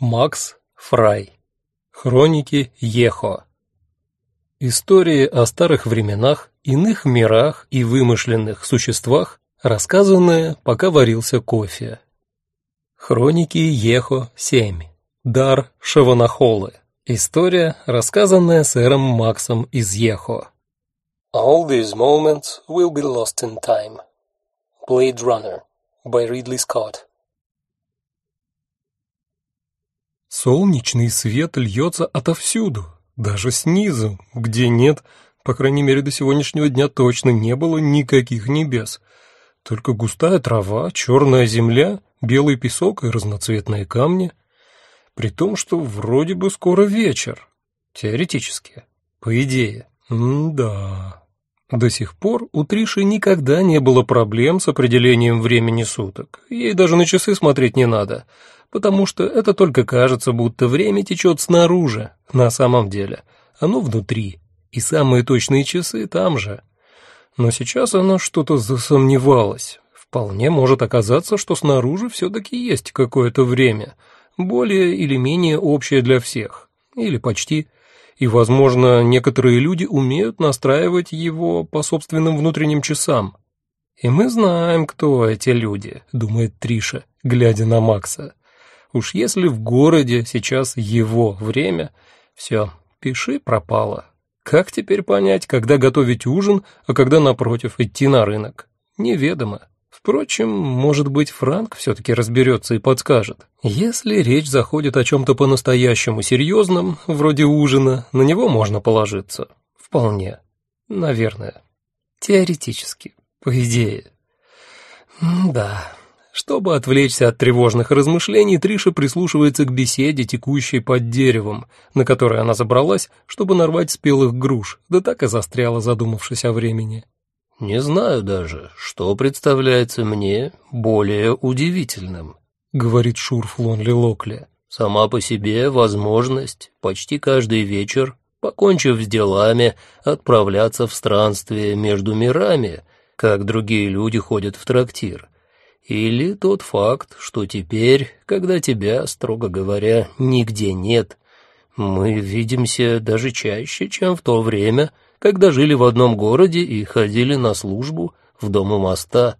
Макс Фрай. Хроники Ехо. Истории о старых временах, иных мирах и вымышленных существах, рассказанные, пока варился кофе. Хроники Ехо 7. Дар Шаванахолы. История, рассказанная сэром Максом из Ехо. All these moments will be lost in time. Blade Runner by Ridley Scott. Солнечный свет льется отовсюду, даже снизу, где нет, по крайней мере, до сегодняшнего дня точно не было никаких небес. Только густая трава, черная земля, белый песок и разноцветные камни. При том, что вроде бы скоро вечер. Теоретически. По идее. М-да. До сих пор у Триши никогда не было проблем с определением времени суток. Ей даже на часы смотреть не надо — потому что это только кажется, будто время течет снаружи, на самом деле оно внутри, и самые точные часы там же. Но сейчас она что-то засомневалась. Вполне может оказаться, что снаружи все-таки есть какое-то время, более или менее общее для всех, или почти. И, возможно, некоторые люди умеют настраивать его по собственным внутренним часам. «И мы знаем, кто эти люди», — думает Триша, глядя на Макса. Уж если в городе сейчас его время, все, пиши пропало. Как теперь понять, когда готовить ужин, а когда, напротив, идти на рынок? Неведомо. Впрочем, может быть, Франк все-таки разберется и подскажет. Если речь заходит о чем-то по-настоящему серьезном, вроде ужина, на него можно положиться. Вполне. Наверное. Теоретически. По идее. М да. Чтобы отвлечься от тревожных размышлений, Триша прислушивается к беседе, текущей под деревом, на которое она забралась, чтобы нарвать спелых груш, да так и застряла, задумавшись о времени. «Не знаю даже, что представляется мне более удивительным», — говорит Шурф Лонли Локли. «Сама по себе возможность почти каждый вечер, покончив с делами, отправляться в странствие между мирами, как другие люди ходят в трактир» Или тот факт, что теперь, когда тебя, строго говоря, нигде нет, мы видимся даже чаще, чем в то время, когда жили в одном городе и ходили на службу в дому моста.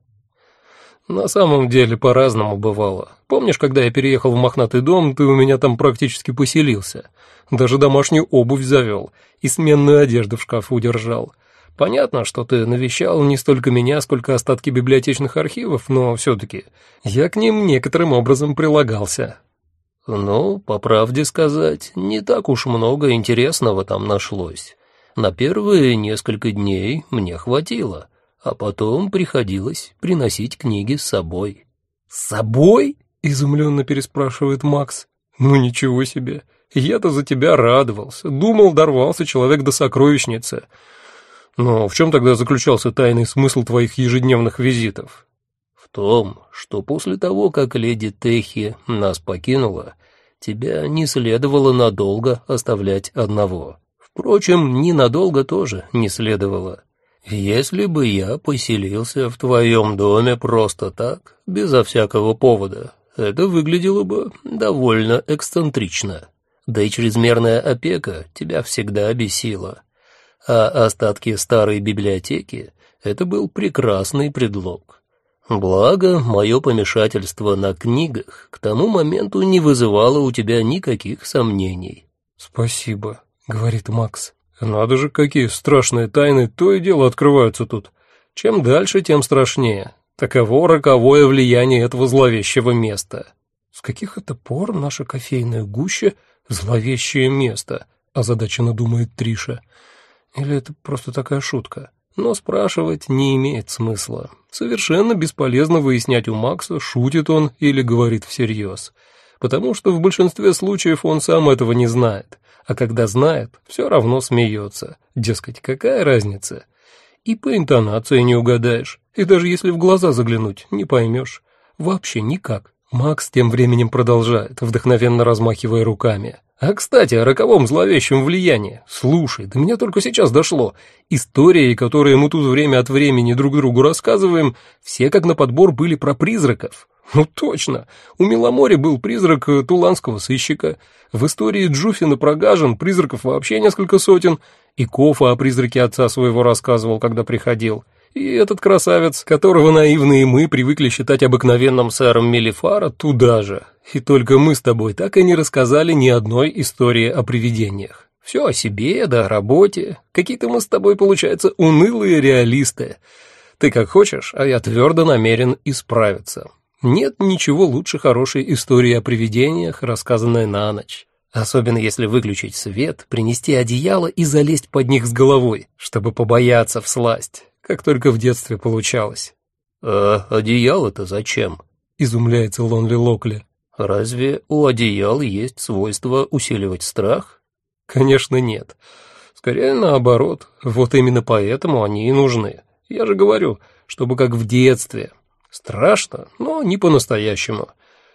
На самом деле по-разному бывало. Помнишь, когда я переехал в мохнатый дом, ты у меня там практически поселился. Даже домашнюю обувь завел и сменную одежду в шкаф удержал. Понятно, что ты навещал не столько меня, сколько остатки библиотечных архивов, но все-таки я к ним некоторым образом прилагался. Ну, по правде сказать, не так уж много интересного там нашлось. На первые несколько дней мне хватило, а потом приходилось приносить книги с собой. «С собой?» — изумленно переспрашивает Макс. «Ну ничего себе! Я-то за тебя радовался, думал, дорвался человек до сокровищницы». Но в чем тогда заключался тайный смысл твоих ежедневных визитов? В том, что после того, как леди Техи нас покинула, тебя не следовало надолго оставлять одного. Впрочем, ненадолго тоже не следовало. Если бы я поселился в твоем доме просто так, безо всякого повода, это выглядело бы довольно эксцентрично. Да и чрезмерная опека тебя всегда бесила а остатки старой библиотеки — это был прекрасный предлог. Благо, мое помешательство на книгах к тому моменту не вызывало у тебя никаких сомнений. «Спасибо», — говорит Макс. «Надо же, какие страшные тайны то и дело открываются тут. Чем дальше, тем страшнее. Таково роковое влияние этого зловещего места». «С каких это пор наша кофейная гуща — зловещее место?» — А задача надумает «Триша». Или это просто такая шутка? Но спрашивать не имеет смысла. Совершенно бесполезно выяснять у Макса, шутит он или говорит всерьез. Потому что в большинстве случаев он сам этого не знает. А когда знает, все равно смеется. Дескать, какая разница? И по интонации не угадаешь. И даже если в глаза заглянуть, не поймешь. Вообще никак. Макс тем временем продолжает, вдохновенно размахивая руками. А, кстати, о роковом зловещем влиянии. Слушай, до меня только сейчас дошло. Истории, которые мы тут время от времени друг другу рассказываем, все как на подбор были про призраков. Ну точно. У Миломори был призрак э, туланского сыщика. В истории Джуфина прогажен призраков вообще несколько сотен. И Кофа о призраке отца своего рассказывал, когда приходил. И этот красавец, которого наивные мы привыкли считать обыкновенным сэром Мелифара, туда же. И только мы с тобой так и не рассказали ни одной истории о привидениях. Все о себе, да о работе. Какие-то мы с тобой, получается, унылые реалисты. Ты как хочешь, а я твердо намерен исправиться. Нет ничего лучше хорошей истории о привидениях, рассказанной на ночь. Особенно если выключить свет, принести одеяло и залезть под них с головой, чтобы побояться всласть как только в детстве получалось. «А одеяло-то зачем?» — изумляется Лонли Локли. «Разве у одеял есть свойство усиливать страх?» «Конечно нет. Скорее наоборот. Вот именно поэтому они и нужны. Я же говорю, чтобы как в детстве. Страшно, но не по-настоящему.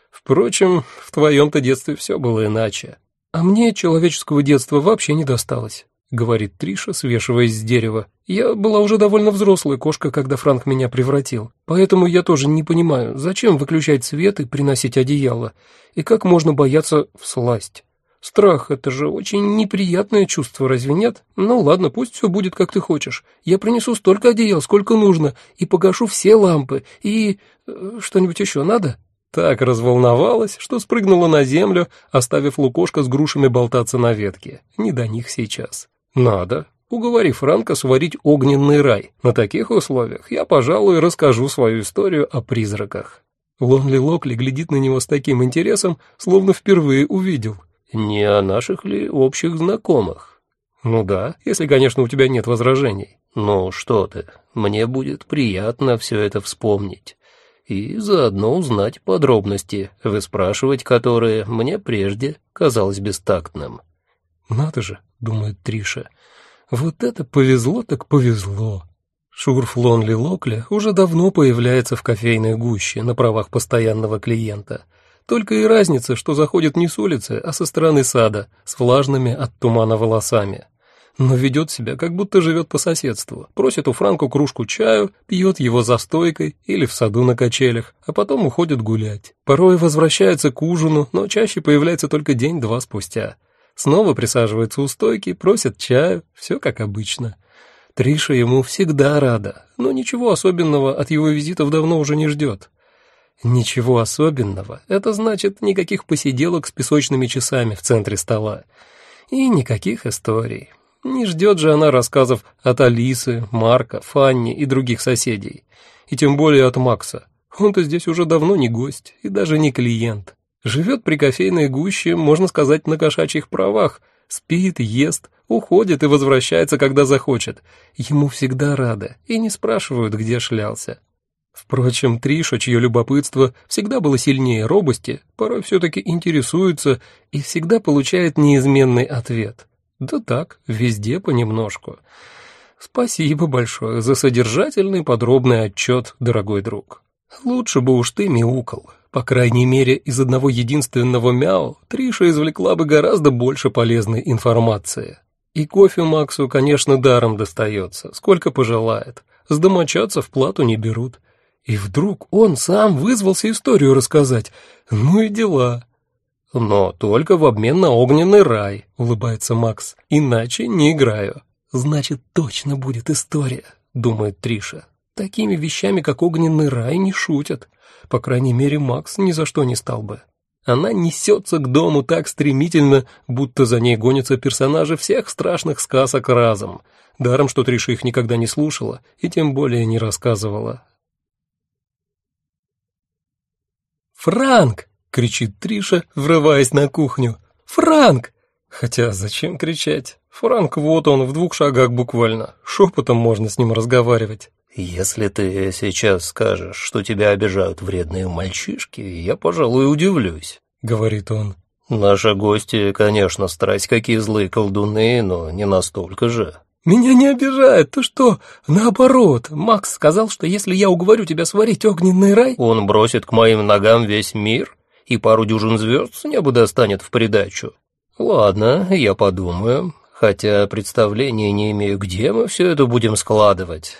Впрочем, в твоем-то детстве все было иначе. А мне человеческого детства вообще не досталось. — говорит Триша, свешиваясь с дерева. «Я была уже довольно взрослая кошка, когда Франк меня превратил, поэтому я тоже не понимаю, зачем выключать свет и приносить одеяло, и как можно бояться всласть. Страх — это же очень неприятное чувство, разве нет? Ну ладно, пусть все будет, как ты хочешь. Я принесу столько одеял, сколько нужно, и погашу все лампы, и... Э, что-нибудь еще надо?» так разволновалась, что спрыгнула на землю, оставив лукошка с грушами болтаться на ветке. Не до них сейчас. Надо. Уговори Франко сварить огненный рай. На таких условиях я, пожалуй, расскажу свою историю о призраках. Лонли Локли глядит на него с таким интересом, словно впервые увидел. Не о наших ли общих знакомых? Ну да, если, конечно, у тебя нет возражений. Но ну что ты, мне будет приятно все это вспомнить и заодно узнать подробности, выспрашивать которые мне прежде казалось бестактным. «Надо же», — думает Триша, — «вот это повезло так повезло». Шурф Лонли Локли уже давно появляется в кофейной гуще на правах постоянного клиента. Только и разница, что заходит не с улицы, а со стороны сада, с влажными от тумана волосами. Но ведет себя, как будто живет по соседству. Просит у Франку кружку чаю, пьет его за стойкой или в саду на качелях, а потом уходит гулять. Порой возвращается к ужину, но чаще появляется только день-два спустя – снова присаживается у стойки, просит чаю, все как обычно. Триша ему всегда рада, но ничего особенного от его визитов давно уже не ждет. Ничего особенного — это значит никаких посиделок с песочными часами в центре стола. И никаких историй. Не ждет же она рассказов от Алисы, Марка, Фанни и других соседей. И тем более от Макса. Он-то здесь уже давно не гость и даже не клиент. Живет при кофейной гуще, можно сказать, на кошачьих правах. Спит, ест, уходит и возвращается, когда захочет. Ему всегда рады и не спрашивают, где шлялся. Впрочем, Триша, чье любопытство всегда было сильнее робости, порой все-таки интересуется и всегда получает неизменный ответ. Да так, везде понемножку. Спасибо большое за содержательный подробный отчет, дорогой друг. Лучше бы уж ты мяукал. По крайней мере, из одного единственного мяу Триша извлекла бы гораздо больше полезной информации. И кофе Максу, конечно, даром достается, сколько пожелает. С домочадцев плату не берут. И вдруг он сам вызвался историю рассказать. Ну и дела. Но только в обмен на огненный рай, улыбается Макс. Иначе не играю. Значит, точно будет история, думает Триша такими вещами, как огненный рай, не шутят. По крайней мере, Макс ни за что не стал бы. Она несется к дому так стремительно, будто за ней гонятся персонажи всех страшных сказок разом. Даром, что Триша их никогда не слушала и тем более не рассказывала. «Франк!» — кричит Триша, врываясь на кухню. «Франк!» Хотя зачем кричать? Франк вот он, в двух шагах буквально. Шепотом можно с ним разговаривать. «Если ты сейчас скажешь, что тебя обижают вредные мальчишки, я, пожалуй, удивлюсь», — говорит он. «Наши гости, конечно, страсть какие злые колдуны, но не настолько же». «Меня не обижает, ты что? Наоборот, Макс сказал, что если я уговорю тебя сварить огненный рай...» «Он бросит к моим ногам весь мир и пару дюжин звезд с неба достанет в придачу». «Ладно, я подумаю, хотя представления не имею, где мы все это будем складывать».